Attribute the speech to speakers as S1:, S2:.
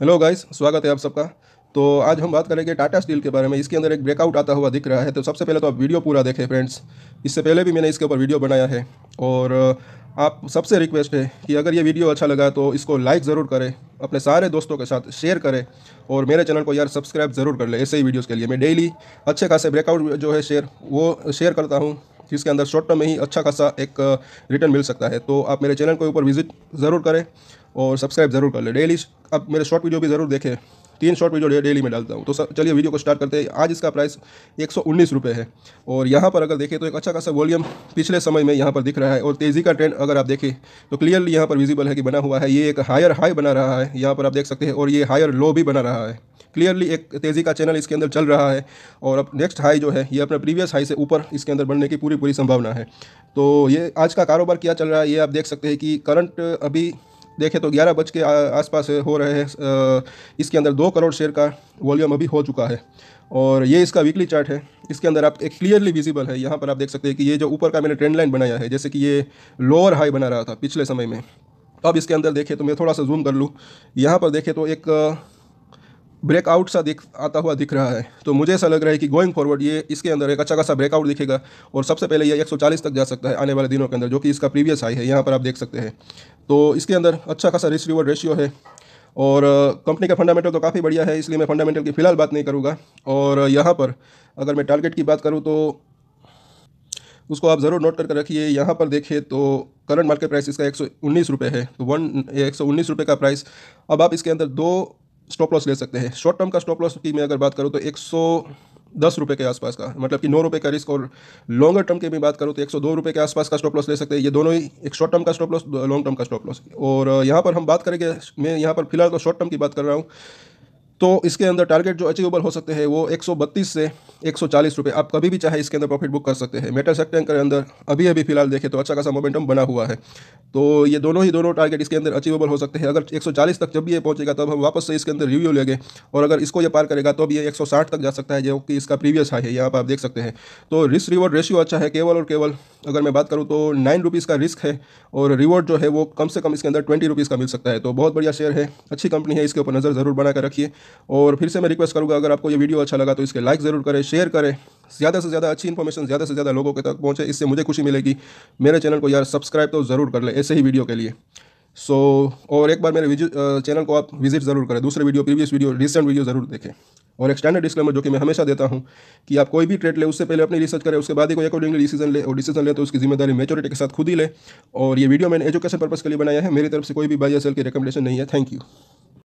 S1: hello guys स्वागत है आप सबका तो आज हम बात करेंगे टाटा स्टील के बारे में इसके अंदर एक ब्रेकआउट आता हुआ दिख रहा है तो सबसे पहले तो आप वीडियो पूरा देखें फ्रेंड्स इससे पहले भी मैंने इसके ऊपर वीडियो बनाया है और आप सबसे रिक्वेस्ट है कि अगर ये वीडियो अच्छा लगा तो इसको लाइक ज़रूर करें अपने सारे दोस्तों के साथ शेयर करें और मेरे चैनल को यार सब्सक्राइब ज़रूर कर ले ऐसे ही वीडियोज़ के लिए मैं डेली अच्छे खासे ब्रेकआउट जो है शेयर वो शेयर करता हूँ जिसके अंदर शॉर्ट टर्म में ही अच्छा खासा एक रिटर्न मिल सकता है तो आप मेरे चैनल के ऊपर विजिट ज़रूर करें और सब्सक्राइब जरूर कर लें डेली अब मेरे शॉर्ट वीडियो भी ज़रूर देखें तीन शॉर्ट वीडियो डेली में डालता हूँ तो चलिए वीडियो को स्टार्ट करते हैं आज इसका प्राइस एक सौ है और यहाँ पर अगर देखें तो एक अच्छा खासा वॉल्यूम पिछले समय में यहाँ पर दिख रहा है और तेज़ी का ट्रेंड अगर आप देखें तो क्लियरली यहाँ पर विजिबल है कि बना हुआ है ये एक हायर हाई बना रहा है यहाँ पर आप देख सकते हैं और ये हायर लो भी बना रहा है क्लियरली एक तेज़ी का चैनल इसके अंदर चल रहा है और अब नेक्स्ट हाई जो है ये अपने प्रीवियस हाई से ऊपर इसके अंदर बनने की पूरी पूरी संभावना है तो ये आज का कारोबार क्या चल रहा है ये आप देख सकते हैं कि करंट अभी देखें तो ग्यारह बज के आसपास हो रहे हैं इसके अंदर दो करोड़ शेयर का वॉल्यूम अभी हो चुका है और ये इसका वीकली चार्ट है इसके अंदर आप एक क्लियरली विजिबल है यहाँ पर आप देख सकते हैं कि ये जो ऊपर का मैंने ट्रेंड लाइन बनाया है जैसे कि ये लोअर हाई बना रहा था पिछले समय में अब इसके अंदर देखें तो मैं थोड़ा सा जूम कर लूँ यहाँ पर देखें तो एक ब्रेकआउट सा दिख आता हुआ दिख रहा है तो मुझे ऐसा लग रहा है कि गोइंग फॉरवर्ड ये इसके अंदर एक अच्छा खासा ब्रेकआउट दिखेगा और सबसे पहले ये 140 तक जा सकता है आने वाले दिनों के अंदर जो कि इसका प्रीवियस हाई है यहाँ पर आप देख सकते हैं तो इसके अंदर अच्छा खासा रिस्क रिवॉर्ड रेशियो है और कंपनी uh, का फंडामेंटल तो काफ़ी बढ़िया है इसलिए मैं फंडामेंटल की फ़िलहाल बात नहीं करूँगा और यहाँ पर अगर मैं टारगेट की बात करूँ तो उसको आप ज़रूर नोट करके रखिए यहाँ पर देखिए तो करंट मार्केट प्राइस इसका एक सौ है तो वन एक सौ का प्राइस अब आप इसके अंदर दो स्टॉप लॉस ले सकते हैं शॉर्ट टर्म का स्टॉप लॉस की मैं अगर बात करूँ तो एक दस रुपये के आसपास का मतलब कि नौ रुपये का रिस्क और लॉन्गर टर्म की भी बात करूँ तो एक सौ दो रुपये के आसपास का स्टॉप लॉस ले सकते हैं ये दोनों ही एक शॉर्ट टर्म का स्टॉप लॉस लॉन्ग टर्म का स्टॉप लॉस और यहाँ पर हम बात करेंगे मैं यहाँ पर फिलहाल तो शॉर्ट टर्म की बात कर रहा हूँ तो इसके अंदर टारगेट जो अचीवेबल हो सकते हैं वो एक से एक सौ चालीस रुपये आप कभी भी चाहे इसके अंदर प्रॉफिट बुक कर सकते हैं मेटल सेक्टर के अंदर अभी अभी फिलहाल देखें तो अच्छा खासा मोमेंटम बना हुआ है तो ये दोनों ही दोनों टारगेट इसके अंदर अचीवेबल हो सकते हैं अगर एक तक जब भी ये पहुंचेगा तब हम वापस से इसके अंदर रिव्यू लेंगे और अगर इसको ये पार करेगा तो भी ये 160 तक जा सकता है जो कि इसका प्रीवियस हाई है यहाँ पर आप देख सकते हैं तो रिस्क रिवॉर्ड रेशियो अच्छा है केवल और केवल अगर मैं बात करूँ तो नाइन रुपीज़ का रिस्क है और रिवॉर्ड जो है वो कम से कम इसके अंदर ट्वेंटी रुपीज़ का मिल सकता है तो बहुत बढ़िया शेयर है अच्छी कंपनी है इसके ऊपर नज़र ज़रूर बनाकर रखिए और फिर से मैं रिक्वेस्ट करूँगा अगर आपको ये वीडियो अच्छा लगा तो इसके लाइक ज़रूर करें शेयर करें ज़्यादा से ज़्यादा अच्छी इन्फॉर्मेशन ज़्यादा से ज़्यादा लोगों के तक पहुँचे इससे मुझे खुशी मिलेगी मेरे चैनल को यार सब्सक्राइब तो ज़रूर कर ले ऐसे ही वीडियो के लिए सो so, और एक बार मेरे चैनल को आप विजिट ज़रूर करें दूसरे video previous video recent video ज़रूर देखें और एक स्टैंडर्ड डिस्क्लेमर जो कि मैं हमेशा देता हूं कि आप कोई भी ट्रेड ले उससे पहले अपनी रिसर्च करें उसके बाद ही कोई अकॉर्डिंगली डिसीजन ले और डिसीजन ले तो उसकी जिम्मेदारी मेचोरिटी के साथ खुद ही ले और ये वीडियो मैंने एजुकेशन पर्पज़ के लिए बनाया है मेरी तरफ से कोई भी बाई सेल की रिकमेंडेशन नहीं है थैंक यू